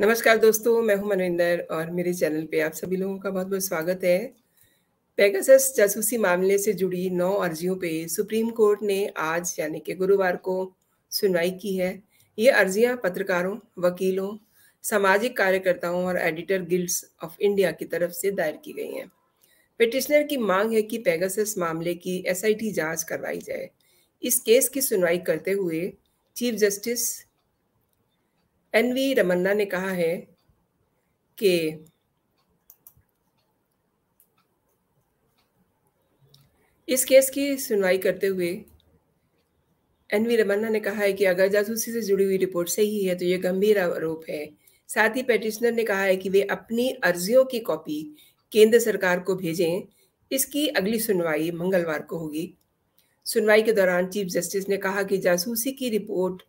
नमस्कार दोस्तों मैं हूं मनविंदर और मेरे चैनल पे आप सभी लोगों का बहुत बहुत स्वागत है पैगसस जासूसी मामले से जुड़ी नौ अर्जियों पे सुप्रीम कोर्ट ने आज यानी कि गुरुवार को सुनवाई की है ये अर्जियां पत्रकारों वकीलों सामाजिक कार्यकर्ताओं और एडिटर गिल्ड्स ऑफ इंडिया की तरफ से दायर की गई हैं पिटिशनर की मांग है कि पैगसस मामले की एसआईटी जांच करवाई जाए इस केस की सुनवाई करते हुए chief justice N V Ramana ने कहा है कि इस केस की सुनवाई करते हुए एन वी रमन्ना ने कहा है कि अगर जासूसी से जुड़ी हुई रिपोर्ट सही है तो यह गंभीर आरोप है साथ ही पेटिशनर ने कहा है कि वे अपनी अर्जियों की कॉपी केंद्र सरकार को भेजें इसकी अगली सुनवाई मंगलवार को होगी सुनवाई के दौरान चीफ जस्टिस ने कहा कि जासूसी की रिपोर्ट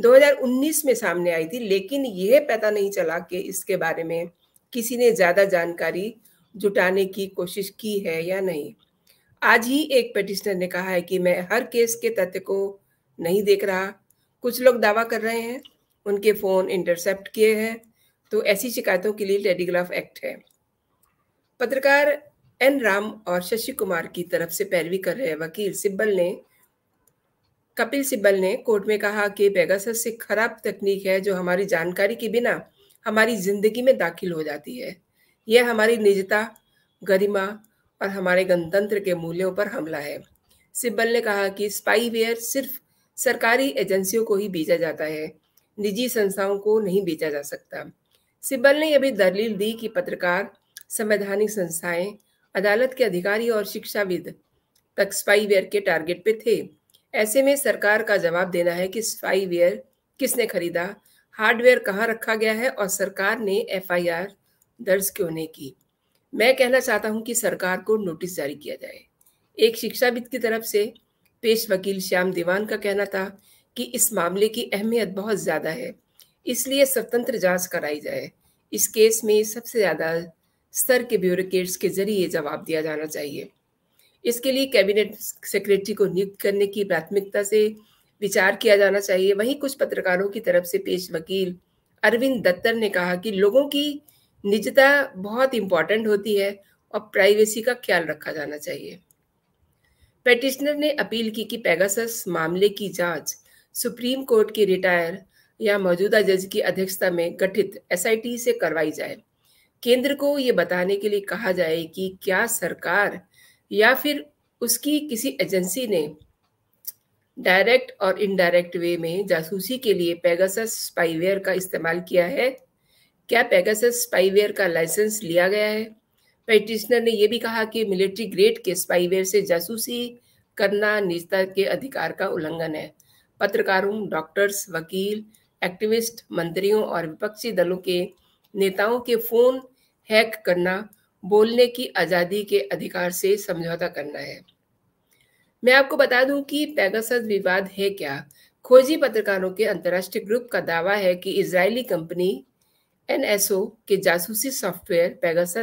2019 में सामने आई थी लेकिन यह पता नहीं चला कि इसके बारे में किसी ने ज़्यादा जानकारी जुटाने की कोशिश की है या नहीं आज ही एक पटिशनर ने कहा है कि मैं हर केस के तथ्य को नहीं देख रहा कुछ लोग दावा कर रहे हैं उनके फ़ोन इंटरसेप्ट किए हैं तो ऐसी शिकायतों के लिए टेलीग्राफ एक्ट है पत्रकार एन राम और शशि कुमार की तरफ से पैरवी कर रहे वकील सिब्बल ने कपिल सिब्बल ने कोर्ट में कहा कि पेगासस से खराब तकनीक है जो हमारी जानकारी के बिना हमारी जिंदगी में दाखिल हो जाती है यह हमारी निजता गरिमा और हमारे गणतंत्र के मूल्यों पर हमला है सिब्बल ने कहा कि स्पाईवेयर सिर्फ सरकारी एजेंसियों को ही बेचा जाता है निजी संस्थाओं को नहीं बेचा जा सकता सिब्बल ने यह भी दलील दी कि पत्रकार संवैधानिक संस्थाएं अदालत के अधिकारी और शिक्षाविद तक स्पाईवेयर के टारगेट पे थे ऐसे में सरकार का जवाब देना है कि स्पाईवेयर किसने खरीदा हार्डवेयर कहाँ रखा गया है और सरकार ने एफआईआर दर्ज क्यों नहीं की मैं कहना चाहता हूं कि सरकार को नोटिस जारी किया जाए एक शिक्षाविद की तरफ से पेश वकील श्याम दीवान का कहना था कि इस मामले की अहमियत बहुत ज़्यादा है इसलिए स्वतंत्र जांच कराई जाए इस केस में सबसे ज़्यादा स्तर के ब्यूरोट्स के जरिए जवाब दिया जाना चाहिए इसके लिए कैबिनेट सेक्रेटरी को नियुक्त करने की प्राथमिकता से विचार किया जाना चाहिए वहीं कुछ पत्रकारों की तरफ से पेश वकील अरविंद दत्तर ने कहा कि लोगों की निजता बहुत इम्पॉर्टेंट होती है और प्राइवेसी का ख्याल रखा जाना चाहिए पेटिशनर ने अपील की कि पैगास मामले की जांच सुप्रीम कोर्ट के रिटायर या मौजूदा जज की अध्यक्षता में गठित एसआईटी से करवाई जाए केंद्र को ये बताने के लिए कहा जाए कि क्या सरकार या फिर उसकी किसी एजेंसी ने डायरेक्ट और इनडायरेक्ट वे में जासूसी के लिए पेगासस स्पाईवेयर का इस्तेमाल किया है क्या पेगासस स्पाईवेयर का लाइसेंस लिया गया है पेटिशनर ने यह भी कहा कि मिलिट्री ग्रेड के स्पाईवेयर से जासूसी करना निजता के अधिकार का उल्लंघन है पत्रकारों डॉक्टर्स वकील एक्टिविस्ट मंत्रियों और विपक्षी दलों के नेताओं के फोन हैक करना बोलने की आज़ादी के अधिकार से समझौता करना है मैं आपको बता दूं कि पैगस विवाद है क्या खोजी पत्रकारों के अंतर्राष्ट्रीय ग्रुप का दावा है कि इजरायली कंपनी एनएसओ के जासूसी सॉफ्टवेयर पैगस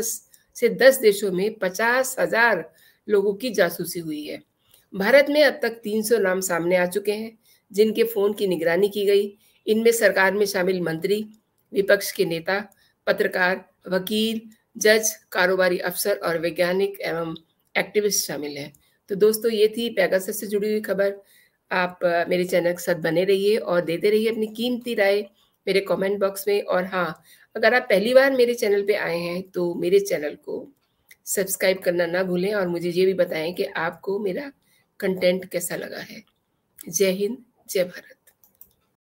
से 10 देशों में पचास हजार लोगों की जासूसी हुई है भारत में अब तक 300 नाम सामने आ चुके हैं जिनके फोन की निगरानी की गई इनमें सरकार में शामिल मंत्री विपक्ष के नेता पत्रकार वकील जज कारोबारी अफसर और वैज्ञानिक एवं एक्टिविस्ट शामिल हैं तो दोस्तों ये थी पैगास से जुड़ी हुई खबर आप मेरे चैनल के साथ बने रहिए और देते रहिए अपनी कीमती राय मेरे कमेंट बॉक्स में और हाँ अगर आप पहली बार मेरे चैनल पे आए हैं तो मेरे चैनल को सब्सक्राइब करना ना भूलें और मुझे ये भी बताएं कि आपको मेरा कंटेंट कैसा लगा है जय हिंद जय भारत